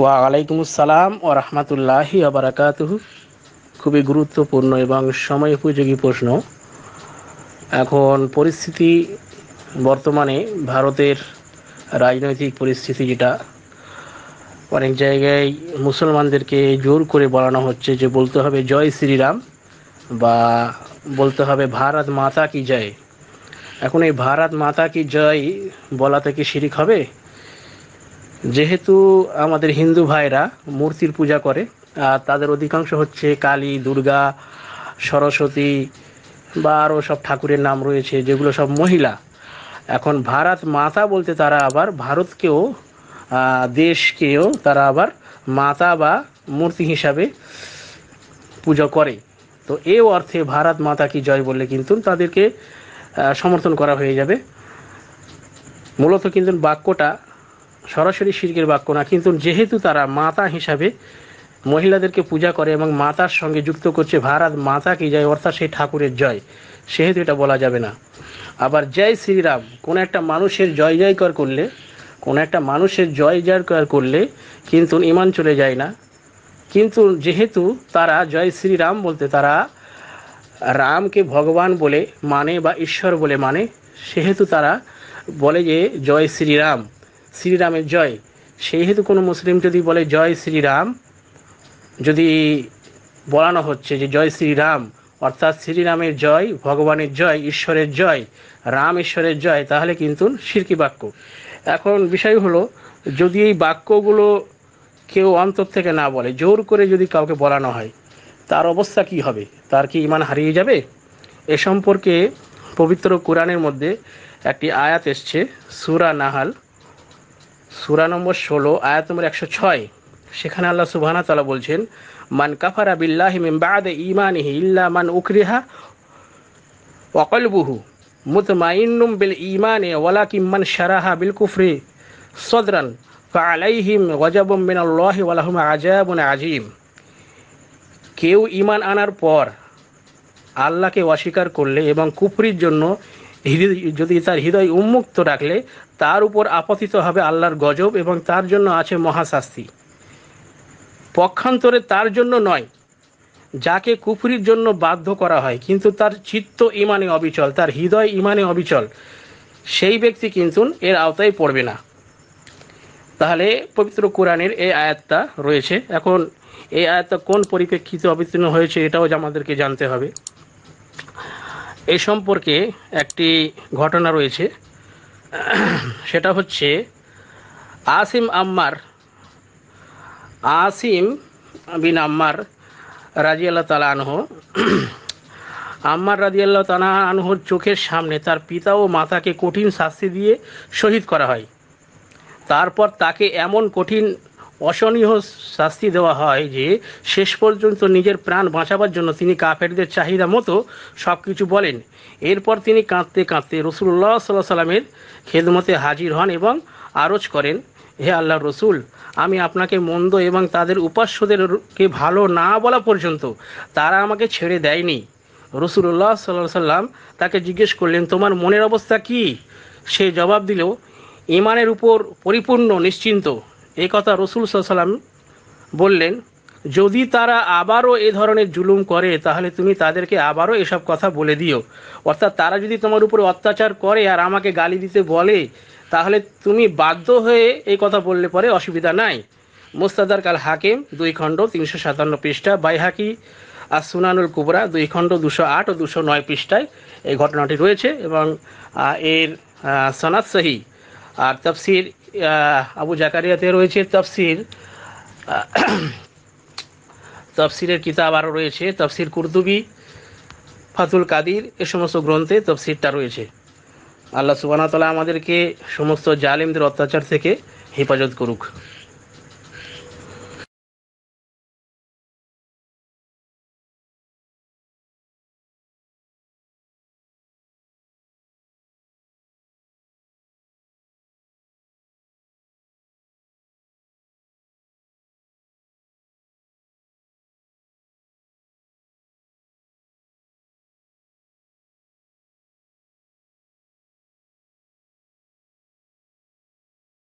ওয়ালাইকুম আসসালাম ও রহমতুল্লাহি আবরাকাত খুবই গুরুত্বপূর্ণ এবং সময় উপযোগী প্রশ্ন এখন পরিস্থিতি বর্তমানে ভারতের রাজনৈতিক পরিস্থিতি যেটা অনেক জায়গায় মুসলমানদেরকে জোর করে বলানো হচ্ছে যে বলতে হবে জয় শ্রীরাম বা বলতে হবে ভারত মাতা কি জয় এখন এই ভারত মাতা কি জয় বলা থেকে শিরিক হবে যেহেতু আমাদের হিন্দু ভাইরা মূর্তির পূজা করে তাদের অধিকাংশ হচ্ছে কালী দুর্গা সরস্বতী বা আরও সব ঠাকুরের নাম রয়েছে যেগুলো সব মহিলা এখন ভারত মাতা বলতে তারা আবার ভারতকেও দেশকেও তারা আবার মাতা বা মূর্তি হিসাবে পূজা করে তো এ অর্থে ভারত মাতা কি জয় বললে কিন্তু তাদেরকে সমর্থন করা হয়ে যাবে মূলত কিন্তু বাক্যটা সরাসরি শির্কের বাক্য না কিন্তু যেহেতু তারা মাতা হিসাবে মহিলাদেরকে পূজা করে এবং মাতার সঙ্গে যুক্ত করছে ভারত মাতা কি যায় অর্থাৎ সেই ঠাকুরের জয় সেহেতু এটা বলা যাবে না আবার জয় শ্রীরাম কোনো একটা মানুষের জয় জয়কর করলে কোনো একটা মানুষের জয় জয়কর করলে কিন্তু ইমান চলে যায় না কিন্তু যেহেতু তারা জয় শ্রীরাম বলতে তারা রামকে ভগবান বলে মানে বা ঈশ্বর বলে মানে সেহেতু তারা বলে যে জয় শ্রীরাম শ্রীরামের জয় সেই হেতু কোনো মুসলিম যদি বলে জয় শ্রীরাম যদি বলানো হচ্ছে যে জয় শ্রীরাম অর্থাৎ শ্রীরামের জয় ভগবানের জয় ঈশ্বরের জয় রাম ঈশ্বরের জয় তাহলে কিন্তু শিরকি বাক্য এখন বিষয় হলো যদি এই বাক্যগুলো কেউ অন্তর থেকে না বলে জোর করে যদি কাউকে বলানো হয় তার অবস্থা কি হবে তার কি ইমান হারিয়ে যাবে এ সম্পর্কে পবিত্র কোরআনের মধ্যে একটি আয়াত এসছে সুরা নাহাল সুরা নম্বর ষোলো আয়াত নম্বর একশো ছয় সেখানে আল্লাহ সুবাহানা তালা বলছেন মান কাফারা বিল্লাহ বাদে ইমানিহি ইল্লা মান উকরিহা অকলবুহু মুতমাইন্নুম বিল ইমানে ওয়ালা কিম্মান সারাহা বিল কুফরি সদরান ফালাইহিম গজাবুম মিন আল্লাহ ওয়ালাহুম আজাবুন আজিম কেউ ইমান আনার পর আল্লাহকে অস্বীকার করলে এবং কুফরির জন্য যদি তার হৃদয় উন্মুক্ত রাখলে তার উপর আপতিত হবে আল্লাহর গজব এবং তার জন্য আছে মহাশাস্তি পক্ষান্তরে তার জন্য নয় যাকে কুফুরির জন্য বাধ্য করা হয় কিন্তু তার চিত্ত ইমানে অবিচল তার হৃদয় ইমানে অবিচল সেই ব্যক্তি কিন্তু এর আওতায় পড়বে না তাহলে পবিত্র কোরআনের এই আয়াতটা রয়েছে এখন এই আয়াতটা কোন পরিপ্রেক্ষিতে অবতীর্ণ হয়েছে এটাও আমাদেরকে জানতে হবে এ সম্পর্কে একটি ঘটনা রয়েছে সেটা হচ্ছে আসিম আম্মার আসিম বিন আম্মার রাজি আল্লাহ তালা আনহ আম্মার রাজি আল্লাহ তালা আনহর চোখের সামনে তার পিতা ও মাতাকে কঠিন শাস্তি দিয়ে শহীদ করা হয় তারপর তাকে এমন কঠিন অসহনীয় শাস্তি দেওয়া হয় যে শেষ পর্যন্ত নিজের প্রাণ বাঁচাবার জন্য তিনি কাফেরদের চাহিদা মতো সব কিছু বলেন এরপর তিনি কাঁদতে কাঁদতে রসুল্লাহ সাল্লাহ সাল্লামের খেদমতে হাজির হন এবং আরজ করেন হে আল্লাহ রসুল আমি আপনাকে মন্দ এবং তাদের উপাস্যদেরকে ভালো না বলা পর্যন্ত তারা আমাকে ছেড়ে দেয়নি রসুল্লাহ সাল্লাহ সাল্লাম তাকে জিজ্ঞেস করলেন তোমার মনের অবস্থা কি সে জবাব দিল ইমানের উপর পরিপূর্ণ নিশ্চিন্ত এ কথা রসুল সাল্লাম বললেন যদি তারা আবারও এ ধরনের জুলুম করে তাহলে তুমি তাদেরকে আবারও এসব কথা বলে দিও অর্থাৎ তারা যদি তোমার উপরে অত্যাচার করে আর আমাকে গালি দিতে বলে তাহলে তুমি বাধ্য হয়ে এই কথা বললে পরে অসুবিধা নাই মোস্তাদার কাল হাকিম দুই খণ্ড তিনশো সাতান্ন পৃষ্ঠা বাইহাকি আর সুনানুল কুবরা দুই খণ্ড দুশো আট ও দুশো নয় পৃষ্ঠায় এই ঘটনাটি রয়েছে এবং এর সনাদ সহি আর তফসির আবু জাকারিয়াতে রয়েছে তফসির তফসিরের কিতাব আরও রয়েছে তফসির কুরদুবি ফাতুল কাদির এ সমস্ত গ্রন্থে তফসিরটা রয়েছে আল্লাহ সুবানা আমাদেরকে সমস্ত জালিমদের অত্যাচার থেকে হেফাজত করুক